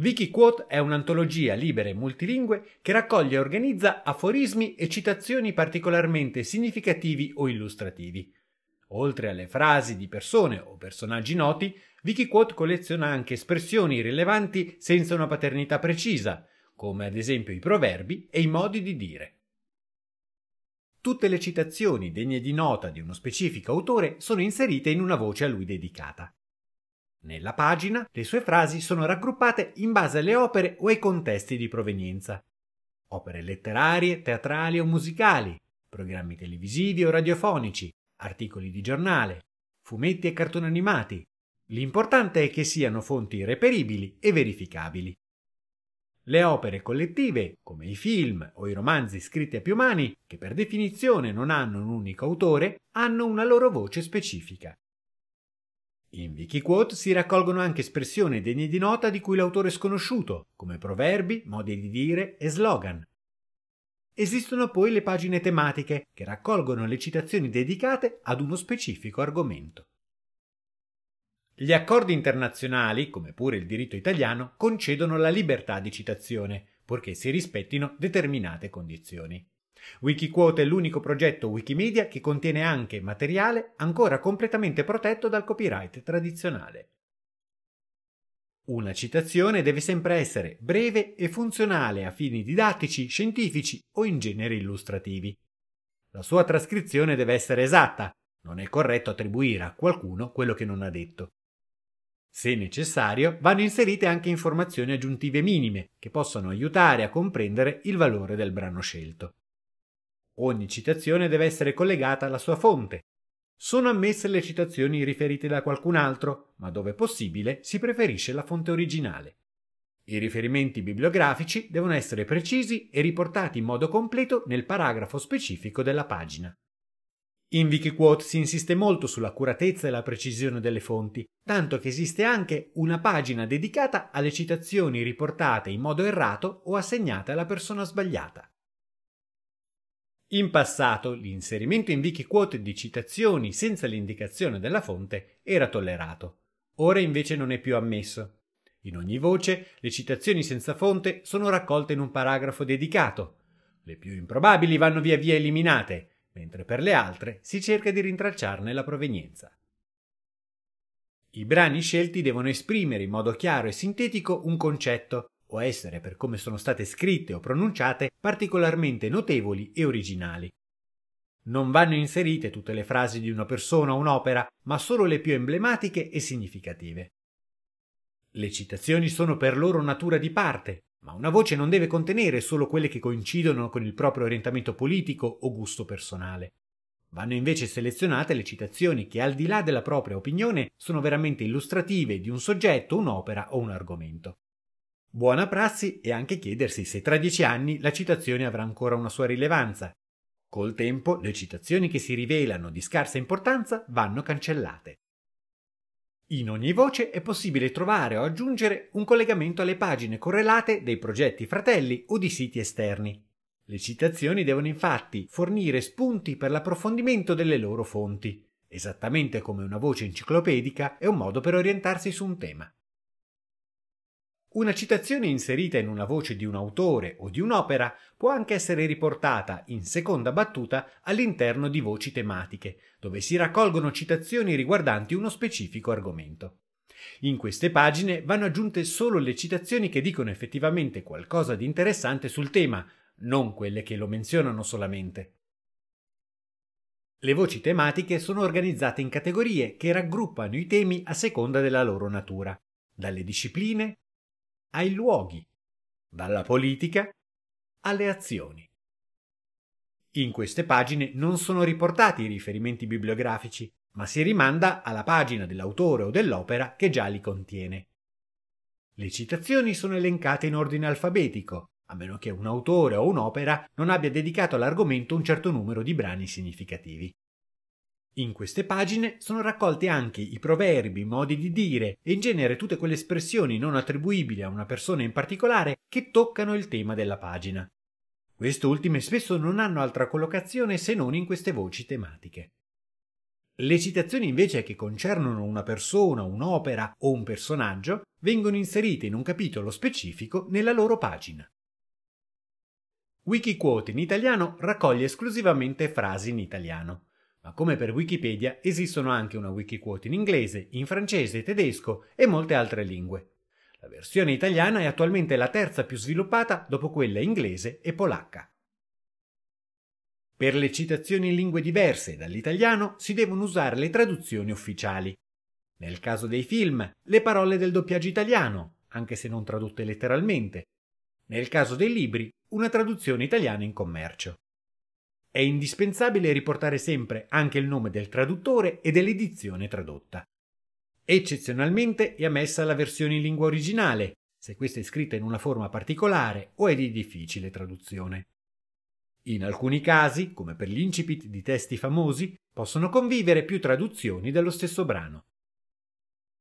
Wikiquote è un'antologia libera e multilingue che raccoglie e organizza aforismi e citazioni particolarmente significativi o illustrativi. Oltre alle frasi di persone o personaggi noti, Wikiquote colleziona anche espressioni rilevanti senza una paternità precisa, come ad esempio i proverbi e i modi di dire. Tutte le citazioni degne di nota di uno specifico autore sono inserite in una voce a lui dedicata. Nella pagina le sue frasi sono raggruppate in base alle opere o ai contesti di provenienza. Opere letterarie, teatrali o musicali, programmi televisivi o radiofonici, articoli di giornale, fumetti e cartoni animati. L'importante è che siano fonti reperibili e verificabili. Le opere collettive, come i film o i romanzi scritti a più mani, che per definizione non hanno un unico autore, hanno una loro voce specifica. In Wikiquote si raccolgono anche espressioni degne di nota di cui l'autore è sconosciuto, come proverbi, modi di dire e slogan. Esistono poi le pagine tematiche, che raccolgono le citazioni dedicate ad uno specifico argomento. Gli accordi internazionali, come pure il diritto italiano, concedono la libertà di citazione, purché si rispettino determinate condizioni. Wikiquote è l'unico progetto Wikimedia che contiene anche materiale ancora completamente protetto dal copyright tradizionale. Una citazione deve sempre essere breve e funzionale a fini didattici, scientifici o in genere illustrativi. La sua trascrizione deve essere esatta, non è corretto attribuire a qualcuno quello che non ha detto. Se necessario, vanno inserite anche informazioni aggiuntive minime che possono aiutare a comprendere il valore del brano scelto. Ogni citazione deve essere collegata alla sua fonte. Sono ammesse le citazioni riferite da qualcun altro, ma dove possibile si preferisce la fonte originale. I riferimenti bibliografici devono essere precisi e riportati in modo completo nel paragrafo specifico della pagina. In Wikiquote si insiste molto sull'accuratezza e la precisione delle fonti, tanto che esiste anche una pagina dedicata alle citazioni riportate in modo errato o assegnate alla persona sbagliata. In passato l'inserimento in Wikiquote di citazioni senza l'indicazione della fonte era tollerato, ora invece non è più ammesso. In ogni voce le citazioni senza fonte sono raccolte in un paragrafo dedicato. Le più improbabili vanno via via eliminate, mentre per le altre si cerca di rintracciarne la provenienza. I brani scelti devono esprimere in modo chiaro e sintetico un concetto o essere per come sono state scritte o pronunciate particolarmente notevoli e originali. Non vanno inserite tutte le frasi di una persona o un'opera, ma solo le più emblematiche e significative. Le citazioni sono per loro natura di parte, ma una voce non deve contenere solo quelle che coincidono con il proprio orientamento politico o gusto personale. Vanno invece selezionate le citazioni che al di là della propria opinione sono veramente illustrative di un soggetto, un'opera o un argomento. Buona prassi è anche chiedersi se tra dieci anni la citazione avrà ancora una sua rilevanza. Col tempo le citazioni che si rivelano di scarsa importanza vanno cancellate. In ogni voce è possibile trovare o aggiungere un collegamento alle pagine correlate dei progetti fratelli o di siti esterni. Le citazioni devono infatti fornire spunti per l'approfondimento delle loro fonti, esattamente come una voce enciclopedica è un modo per orientarsi su un tema. Una citazione inserita in una voce di un autore o di un'opera può anche essere riportata in seconda battuta all'interno di voci tematiche, dove si raccolgono citazioni riguardanti uno specifico argomento. In queste pagine vanno aggiunte solo le citazioni che dicono effettivamente qualcosa di interessante sul tema, non quelle che lo menzionano solamente. Le voci tematiche sono organizzate in categorie che raggruppano i temi a seconda della loro natura, dalle discipline ai luoghi, dalla politica alle azioni. In queste pagine non sono riportati i riferimenti bibliografici, ma si rimanda alla pagina dell'autore o dell'opera che già li contiene. Le citazioni sono elencate in ordine alfabetico, a meno che un autore o un'opera non abbia dedicato all'argomento un certo numero di brani significativi. In queste pagine sono raccolti anche i proverbi, i modi di dire e in genere tutte quelle espressioni non attribuibili a una persona in particolare che toccano il tema della pagina. Queste ultime spesso non hanno altra collocazione se non in queste voci tematiche. Le citazioni invece che concernono una persona, un'opera o un personaggio vengono inserite in un capitolo specifico nella loro pagina. Wikiquote in italiano raccoglie esclusivamente frasi in italiano. Ma come per Wikipedia esistono anche una wikiquote in inglese, in francese, tedesco e molte altre lingue. La versione italiana è attualmente la terza più sviluppata dopo quella inglese e polacca. Per le citazioni in lingue diverse dall'italiano si devono usare le traduzioni ufficiali. Nel caso dei film, le parole del doppiaggio italiano, anche se non tradotte letteralmente. Nel caso dei libri, una traduzione italiana in commercio. È indispensabile riportare sempre anche il nome del traduttore e dell'edizione tradotta. Eccezionalmente è ammessa la versione in lingua originale, se questa è scritta in una forma particolare o è di difficile traduzione. In alcuni casi, come per gli incipit di testi famosi, possono convivere più traduzioni dello stesso brano.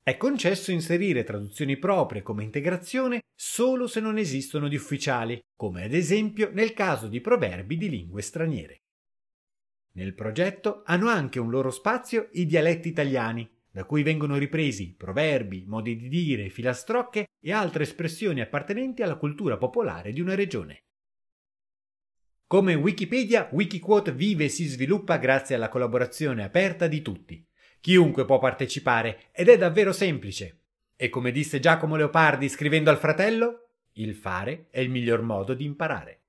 È concesso inserire traduzioni proprie come integrazione solo se non esistono di ufficiali, come ad esempio nel caso di proverbi di lingue straniere. Nel progetto hanno anche un loro spazio i dialetti italiani, da cui vengono ripresi proverbi, modi di dire, filastrocche e altre espressioni appartenenti alla cultura popolare di una regione. Come Wikipedia, Wikiquote vive e si sviluppa grazie alla collaborazione aperta di tutti. Chiunque può partecipare ed è davvero semplice. E come disse Giacomo Leopardi scrivendo al fratello, il fare è il miglior modo di imparare.